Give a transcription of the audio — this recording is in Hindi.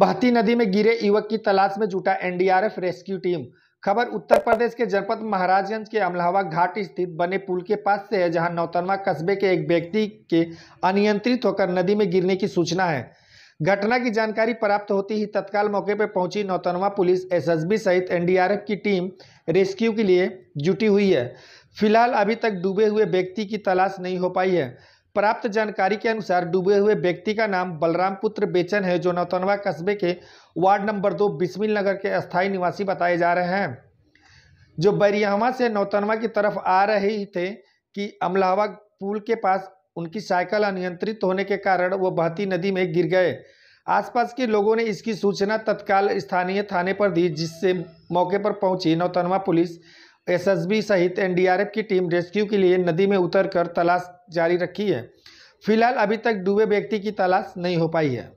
बहती नदी में गिरे युवक की तलाश में जुटा एनडीआरएफ रेस्क्यू टीम खबर उत्तर प्रदेश के जनपद महाराजगंज के अमलावा घाट स्थित बने पुल के पास से है जहां नौतनवा कस्बे के एक व्यक्ति के अनियंत्रित होकर नदी में गिरने की सूचना है घटना की जानकारी प्राप्त होती ही तत्काल मौके पर पहुंची नौतनवा पुलिस एसएसबी सहित एनडीआरएफ की टीम रेस्क्यू के लिए जुटी हुई है फिलहाल अभी तक डूबे हुए व्यक्ति की तलाश नहीं हो पाई है प्राप्त जानकारी के अनुसार डूबे हुए व्यक्ति का नाम बलराम पुत्र बेचन है जो नौतनवा कस्बे के वार्ड नंबर दो बिस्मिल नगर के स्थायी निवासी बताए जा रहे हैं जो बैरियावा से नौतनवा की तरफ आ रहे थे कि अमलावा पुल के पास उनकी साइकिल अनियंत्रित होने के कारण वो बहती नदी में गिर गए आसपास के लोगों ने इसकी सूचना तत्काल स्थानीय थाने पर दी जिससे मौके पर पहुंची नौतनवा पुलिस एसएसबी सहित एनडीआरएफ की टीम रेस्क्यू के लिए नदी में उतरकर तलाश जारी रखी है फिलहाल अभी तक डूबे व्यक्ति की तलाश नहीं हो पाई है